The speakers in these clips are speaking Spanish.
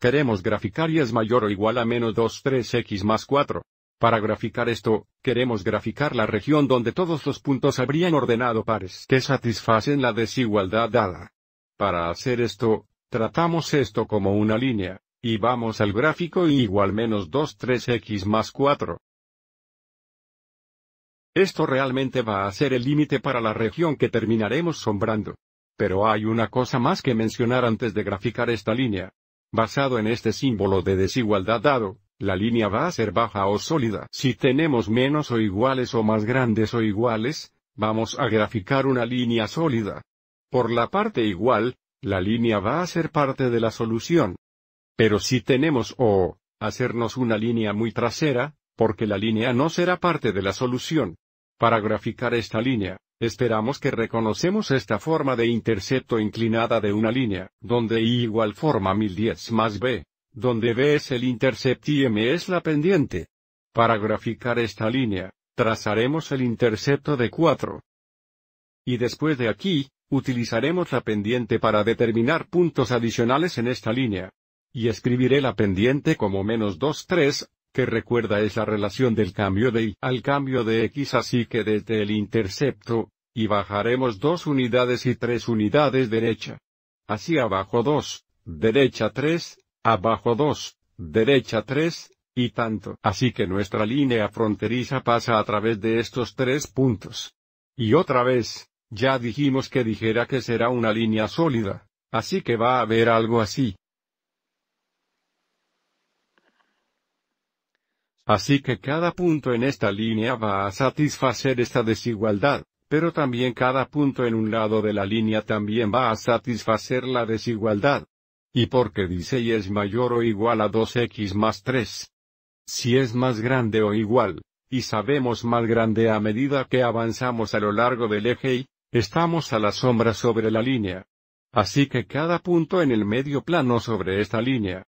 Queremos graficar y es mayor o igual a menos 2 3x más 4. Para graficar esto, queremos graficar la región donde todos los puntos habrían ordenado pares que satisfacen la desigualdad dada. Para hacer esto, tratamos esto como una línea, y vamos al gráfico y igual menos 2 3x más 4. Esto realmente va a ser el límite para la región que terminaremos sombrando. Pero hay una cosa más que mencionar antes de graficar esta línea. Basado en este símbolo de desigualdad dado, la línea va a ser baja o sólida. Si tenemos menos o iguales o más grandes o iguales, vamos a graficar una línea sólida. Por la parte igual, la línea va a ser parte de la solución. Pero si tenemos o, hacernos una línea muy trasera, porque la línea no será parte de la solución. Para graficar esta línea, Esperamos que reconocemos esta forma de intercepto inclinada de una línea, donde I igual forma 1010 más B, donde B es el intercepto y M es la pendiente. Para graficar esta línea, trazaremos el intercepto de 4. Y después de aquí, utilizaremos la pendiente para determinar puntos adicionales en esta línea. Y escribiré la pendiente como menos 2 3, que recuerda la relación del cambio de y al cambio de x así que desde el intercepto, y bajaremos dos unidades y tres unidades derecha. Así abajo dos, derecha 3, abajo dos, derecha 3, y tanto. Así que nuestra línea fronteriza pasa a través de estos tres puntos. Y otra vez, ya dijimos que dijera que será una línea sólida, así que va a haber algo así. Así que cada punto en esta línea va a satisfacer esta desigualdad, pero también cada punto en un lado de la línea también va a satisfacer la desigualdad. ¿Y porque dice y es mayor o igual a 2x más 3? Si es más grande o igual, y sabemos más grande a medida que avanzamos a lo largo del eje y, estamos a la sombra sobre la línea. Así que cada punto en el medio plano sobre esta línea,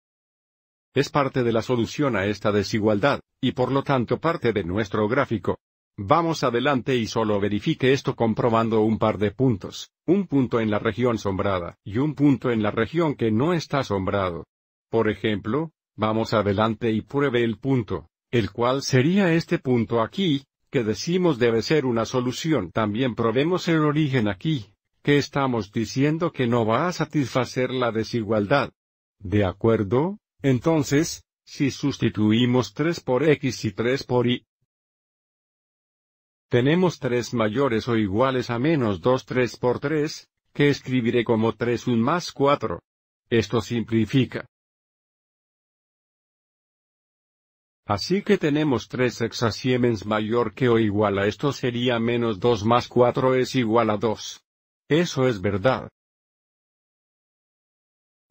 es parte de la solución a esta desigualdad, y por lo tanto parte de nuestro gráfico. Vamos adelante y solo verifique esto comprobando un par de puntos, un punto en la región sombrada y un punto en la región que no está sombrado. Por ejemplo, vamos adelante y pruebe el punto, el cual sería este punto aquí, que decimos debe ser una solución. También probemos el origen aquí, que estamos diciendo que no va a satisfacer la desigualdad. ¿De acuerdo? Entonces, si sustituimos 3 por x y 3 por y, tenemos 3 mayores o iguales a menos 2 3 por 3, que escribiré como 3 1 más 4. Esto simplifica. Así que tenemos 3 hexasiemens mayor que o igual a esto sería menos 2 más 4 es igual a 2. Eso es verdad.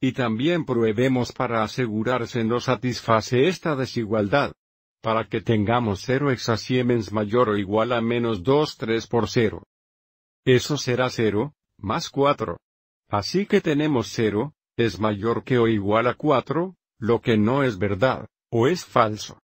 Y también pruebemos para asegurarse no satisface esta desigualdad. Para que tengamos 0 siemens mayor o igual a menos 2 3 por 0. Eso será 0, más 4. Así que tenemos 0, es mayor que o igual a 4, lo que no es verdad, o es falso.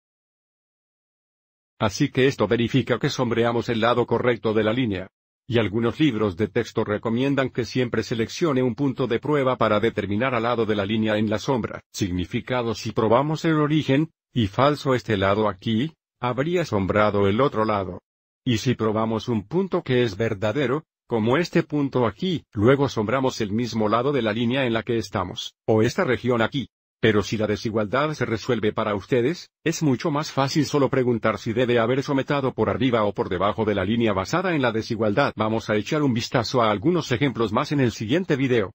Así que esto verifica que sombreamos el lado correcto de la línea y algunos libros de texto recomiendan que siempre seleccione un punto de prueba para determinar al lado de la línea en la sombra, significado si probamos el origen, y falso este lado aquí, habría sombrado el otro lado. Y si probamos un punto que es verdadero, como este punto aquí, luego sombramos el mismo lado de la línea en la que estamos, o esta región aquí. Pero si la desigualdad se resuelve para ustedes, es mucho más fácil solo preguntar si debe haber sometado por arriba o por debajo de la línea basada en la desigualdad. Vamos a echar un vistazo a algunos ejemplos más en el siguiente video.